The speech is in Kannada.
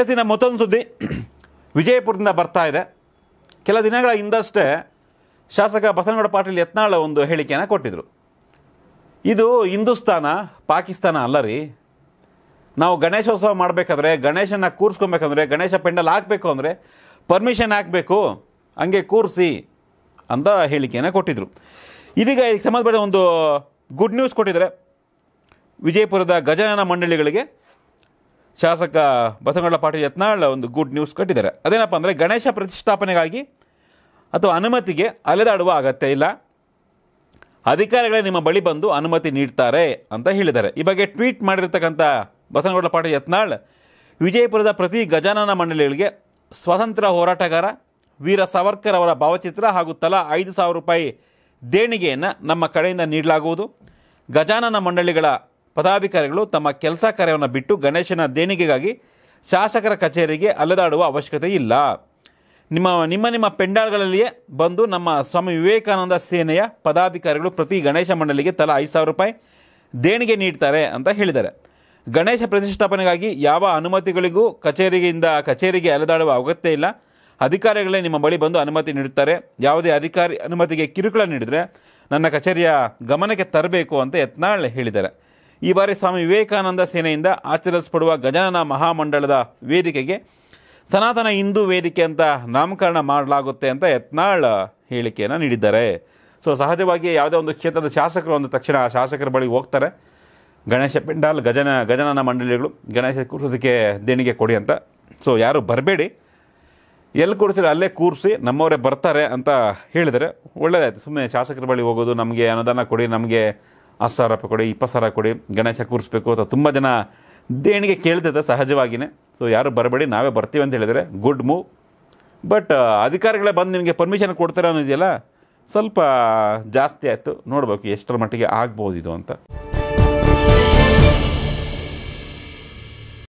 ಎಸ್ ಇನ್ನು ಮತ್ತೊಂದು ಸುದ್ದಿ ವಿಜಯಪುರದಿಂದ ಬರ್ತಾ ಇದೆ ಕೆಲ ದಿನಗಳ ಹಿಂದಷ್ಟೇ ಶಾಸಕ ಬಸನಗೌಡ ಪಾಟೀಲ್ ಯತ್ನಾಳ ಒಂದು ಹೇಳಿಕೆಯನ್ನು ಕೊಟ್ಟಿದ್ದರು ಇದು ಹಿಂದೂಸ್ತಾನ ಪಾಕಿಸ್ತಾನ ಅಲ್ಲ ರೀ ನಾವು ಗಣೇಶೋತ್ಸವ ಮಾಡಬೇಕಾದ್ರೆ ಗಣೇಶನ ಕೂರಿಸ್ಕೊಬೇಕಂದ್ರೆ ಗಣೇಶ ಪೆಂಡಲ್ ಹಾಕಬೇಕು ಅಂದರೆ ಪರ್ಮಿಷನ್ ಹಾಕಬೇಕು ಹಂಗೆ ಕೂರಿಸಿ ಅಂತ ಹೇಳಿಕೆಯನ್ನು ಕೊಟ್ಟಿದ್ದರು ಇದೀಗ ಈಗ ಸಂಬಂಧಪಟ್ಟ ಒಂದು ಗುಡ್ ನ್ಯೂಸ್ ಕೊಟ್ಟಿದ್ದಾರೆ ವಿಜಯಪುರದ ಗಜಾನನ ಮಂಡಳಿಗಳಿಗೆ ಶಾಸಕ ಬಸವಗೌಡ ಪಾಟೀಲ್ ಯತ್ನಾಳ್ ಒಂದು ಗುಡ್ ನ್ಯೂಸ್ ಕಟ್ಟಿದ್ದಾರೆ ಅದೇನಪ್ಪ ಅಂದರೆ ಗಣೇಶ ಪ್ರತಿಷ್ಠಾಪನೆಗಾಗಿ ಅಥವಾ ಅನುಮತಿಗೆ ಅಲೆದಾಡುವ ಅಗತ್ಯ ಇಲ್ಲ ಅಧಿಕಾರಿಗಳೇ ನಿಮ್ಮ ಬಳಿ ಬಂದು ಅನುಮತಿ ನೀಡ್ತಾರೆ ಅಂತ ಹೇಳಿದ್ದಾರೆ ಈ ಬಗ್ಗೆ ಟ್ವೀಟ್ ಮಾಡಿರ್ತಕ್ಕಂಥ ಬಸವನಗೌಡ ಪಾಟೀಲ್ ಯತ್ನಾಳ್ ವಿಜಯಪುರದ ಪ್ರತಿ ಗಜಾನನ ಮಂಡಳಿಗಳಿಗೆ ಸ್ವತಂತ್ರ ಹೋರಾಟಗಾರ ವೀರ ಸಾವರ್ಕರ್ ಅವರ ಭಾವಚಿತ್ರ ಹಾಗೂ ತಲಾ ಐದು ಸಾವಿರ ರೂಪಾಯಿ ದೇಣಿಗೆಯನ್ನು ನಮ್ಮ ಕಡೆಯಿಂದ ನೀಡಲಾಗುವುದು ಗಜಾನನ ಮಂಡಳಿಗಳ ಪದಾಧಿಕಾರಿಗಳು ತಮ್ಮ ಕೆಲಸ ಕಾರ್ಯವನ್ನು ಬಿಟ್ಟು ಗಣೇಶನ ದೇಣಿಗೆಗಾಗಿ ಶಾಸಕರ ಕಚೇರಿಗೆ ಅಲೆದಾಡುವ ಅವಶ್ಯಕತೆ ಇಲ್ಲ ನಿಮ್ಮ ನಿಮ್ಮ ನಿಮ್ಮ ಪೆಂಡಾಲ್ಗಳಲ್ಲಿಯೇ ಬಂದು ನಮ್ಮ ಸ್ವಾಮಿ ವಿವೇಕಾನಂದ ಸೇನೆಯ ಪದಾಧಿಕಾರಿಗಳು ಪ್ರತಿ ಗಣೇಶ ಮಂಡಳಿಗೆ ತಲಾ ಐದು ಸಾವಿರ ರೂಪಾಯಿ ದೇಣಿಗೆ ನೀಡ್ತಾರೆ ಅಂತ ಹೇಳಿದ್ದಾರೆ ಗಣೇಶ ಪ್ರತಿಷ್ಠಾಪನೆಗಾಗಿ ಯಾವ ಅನುಮತಿಗಳಿಗೂ ಕಚೇರಿಯಿಂದ ಕಚೇರಿಗೆ ಅಲೆದಾಡುವ ಅಗತ್ಯ ಇಲ್ಲ ಅಧಿಕಾರಿಗಳೇ ನಿಮ್ಮ ಬಳಿ ಬಂದು ಅನುಮತಿ ನೀಡುತ್ತಾರೆ ಯಾವುದೇ ಅಧಿಕಾರಿ ಅನುಮತಿಗೆ ಕಿರುಕುಳ ನೀಡಿದರೆ ನನ್ನ ಕಚೇರಿಯ ಗಮನಕ್ಕೆ ತರಬೇಕು ಅಂತ ಯತ್ನಾಳ್ ಹೇಳಿದ್ದಾರೆ ಈ ಬಾರಿ ಸ್ವಾಮಿ ವಿವೇಕಾನಂದ ಸೇನೆಯಿಂದ ಆಚರಿಸಲ್ಪಡುವ ಗಜಾನನ ಮಹಾಮಂಡಳದ ವೇದಿಕೆಗೆ ಸನಾತನ ಹಿಂದೂ ವೇದಿಕೆ ಅಂತ ನಾಮಕರಣ ಮಾಡಲಾಗುತ್ತೆ ಅಂತ ಯತ್ನಾಳ್ ಹೇಳಿಕೆಯನ್ನು ನೀಡಿದ್ದಾರೆ ಸೊ ಸಹಜವಾಗಿ ಯಾವುದೇ ಒಂದು ಕ್ಷೇತ್ರದ ಶಾಸಕರು ಅಂದ ತಕ್ಷಣ ಆ ಶಾಸಕರ ಬಳಿ ಹೋಗ್ತಾರೆ ಗಣೇಶ ಪೆಂಡಾಲ್ ಗಜನ ಗಜನನ ಮಂಡಳಿಗಳು ಗಣೇಶ ಕೂರಿಸೋದಕ್ಕೆ ದೇಣಿಗೆ ಕೊಡಿ ಅಂತ ಸೊ ಯಾರು ಬರಬೇಡಿ ಎಲ್ಲಿ ಕೂರಿಸಿದ್ರೆ ಅಲ್ಲೇ ಕೂರಿಸಿ ನಮ್ಮವರೇ ಬರ್ತಾರೆ ಅಂತ ಹೇಳಿದರೆ ಒಳ್ಳೆಯದಾಯಿತು ಸುಮ್ಮನೆ ಶಾಸಕರ ಬಳಿ ಹೋಗೋದು ನಮಗೆ ಅನುದಾನ ಕೊಡಿ ನಮಗೆ ಹತ್ತು ಸಾವಿರ ರೂಪಾಯಿ ಕೊಡಿ ಇಪ್ಪತ್ತು ಸಾವಿರ ಕೊಡಿ ಗಣೇಶ ಕೂರಿಸ್ಬೇಕು ಅಥವಾ ತುಂಬ ಜನ ದೇಣಿಗೆ ಕೇಳ್ತಿದ್ದೆ ಸಹಜವಾಗಿಯೇ ಸೊ ಯಾರು ಬರಬೇಡಿ ನಾವೇ ಬರ್ತೀವಿ ಅಂತ ಹೇಳಿದರೆ ಗುಡ್ ಮೂವ್ ಬಟ್ ಅಧಿಕಾರಿಗಳೇ ಬಂದು ನಿಮಗೆ ಪರ್ಮಿಷನ್ ಕೊಡ್ತಾರೆ ಇದೆಯಲ್ಲ ಸ್ವಲ್ಪ ಜಾಸ್ತಿ ಆಯಿತು ನೋಡಬೇಕು ಎಷ್ಟರ ಮಟ್ಟಿಗೆ ಆಗ್ಬೋದು ಇದು ಅಂತ